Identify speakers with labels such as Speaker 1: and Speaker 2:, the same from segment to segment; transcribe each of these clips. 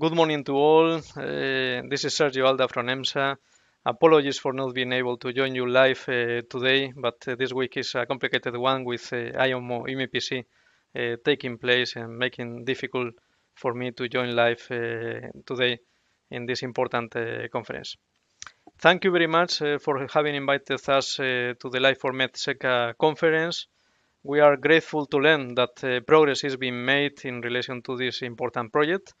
Speaker 1: Good morning to all. Uh, this is Sergio Alda from EMSA. Apologies for not being able to join you live uh, today, but uh, this week is a complicated one with uh, IOMO MEPC uh, taking place and making difficult for me to join live uh, today in this important conference. Thank you very much for having invited us to the Live for MedSeca conference. We are grateful to learn that progress is being made in relation to this important project.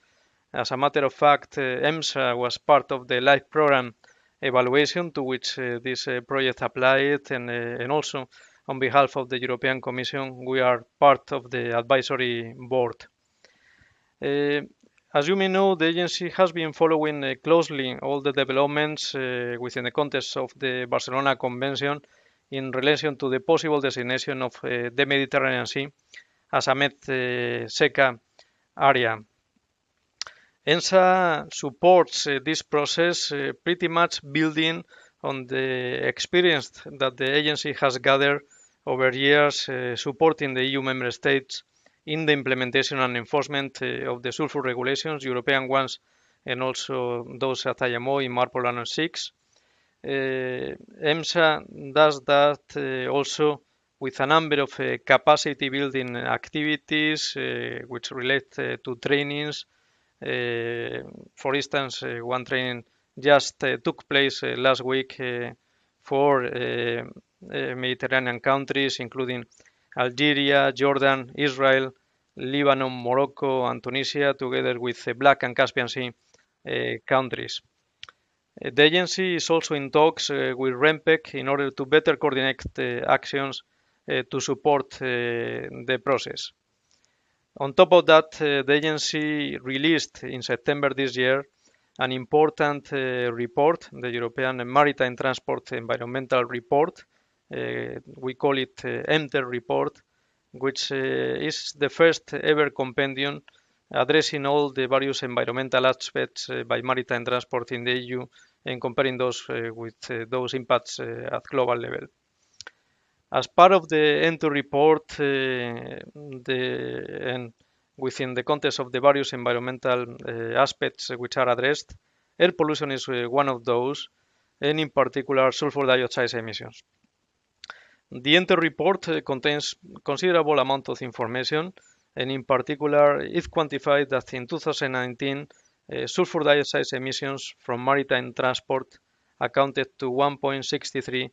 Speaker 1: As a matter of fact, uh, EMSA was part of the LIFE program evaluation to which uh, this uh, project applied, and, and also on behalf of the European Commission, we are part of the advisory board. Uh, as you may know, the agency has been following uh, closely all the developments uh, within the context of the Barcelona Convention in relation to the possible designation of the Mediterranean Sea as a Med SECA area. ENSA supports uh, this process uh, pretty much building on the experience that the agency has gathered over years eh, supporting the EU member states in the implementation and enforcement of the sulfur regulations, European ones, and also those at IMO in MARPOL and 6. EMSA does that also with a number of uh, capacity building activities uh, which relate uh, to trainings Eh, for instance, eh, one training just eh, took place last week for Mediterranean countries, including Algeria, Jordan, Israel, Lebanon, Morocco, and Tunisia, together with the Black and Caspian Sea countries. The agency is also in talks uh, with REMPEC in order to better coordinate uh, actions uh, to support the process. On top of that, uh, the agency released in September this year an important uh, report, the European Maritime Transport Environmental Report. Uh, we call it EMTER report, which is the first ever compendium addressing all the various environmental aspects by maritime transport in the EU and comparing those with those impacts at global level. As part of the ENTO report, uh, the, and within the context of the various environmental uh, aspects which are addressed, air pollution is uh, one of those, and in particular sulfur dioxide emissions. The ENTO report uh, contains considerable amount of information, and in particular, it quantified that in 2019, uh, sulfur dioxide emissions from maritime transport accounted to 1.63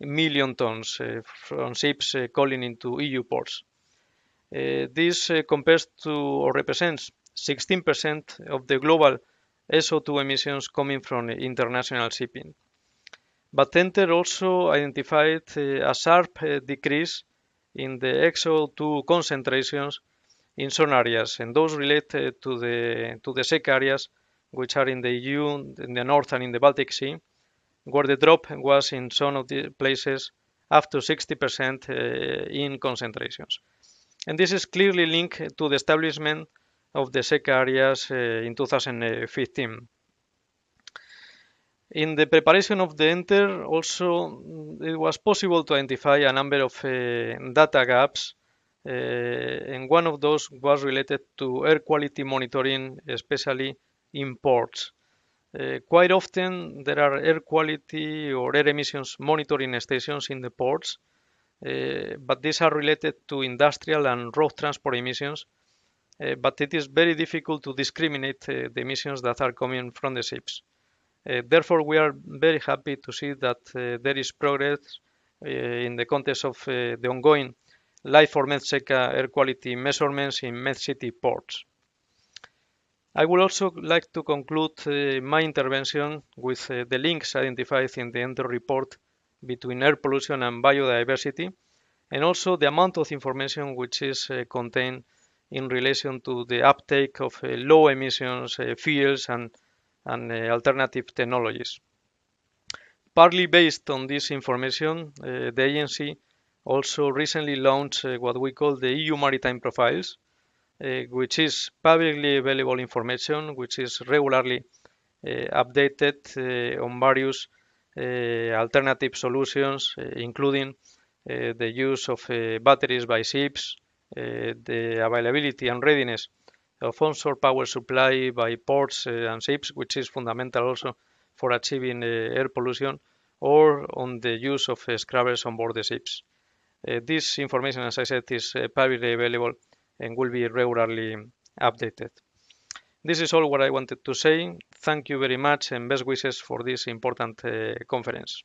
Speaker 1: million tons eh, from ships eh, calling into EU ports. Eh, this compares to or represents 16% of the global SO2 emissions coming from international shipping. But Enter also identified a sharp decrease in the XO2 concentrations in some areas, and those relate to the to the SEC areas, which are in the EU, in the North and in the Baltic Sea, where the drop was in some of the places up to 60% uh, in concentrations. And this is clearly linked to the establishment of the SECA areas uh, in 2015. In the preparation of the enter, also mm, it was possible to identify a number of uh, data gaps, uh, and one of those was related to air quality monitoring, especially in ports. Uh, quite often there are air quality or air emissions monitoring stations in the ports, uh, but these are related to industrial and road transport emissions. Uh, but it is very difficult to discriminate uh, the emissions that are coming from the ships. Uh, therefore, we are very happy to see that there is progress in the context of the ongoing Life for Medseca air quality measurements in Med City ports. I would also like to conclude uh, my intervention with uh, the links identified in the end report between air pollution and biodiversity, and also the amount of information which is uh, contained in relation to the uptake of uh, low emissions uh, fuels and, and uh, alternative technologies. Partly based on this information, the agency also recently launched what we call the EU Maritime Profiles, Eh, which is publicly available information, which is regularly eh, updated eh, on various alternative solutions, including the use of batteries by ships, the availability and readiness of onshore power supply by ports and ships, which is fundamental also for achieving air pollution, or on the use of scrubbers on board the ships. this information, as I said, is publicly available and will be regularly updated. This is all what I wanted to say. Thank you very much and best wishes for this important uh, conference.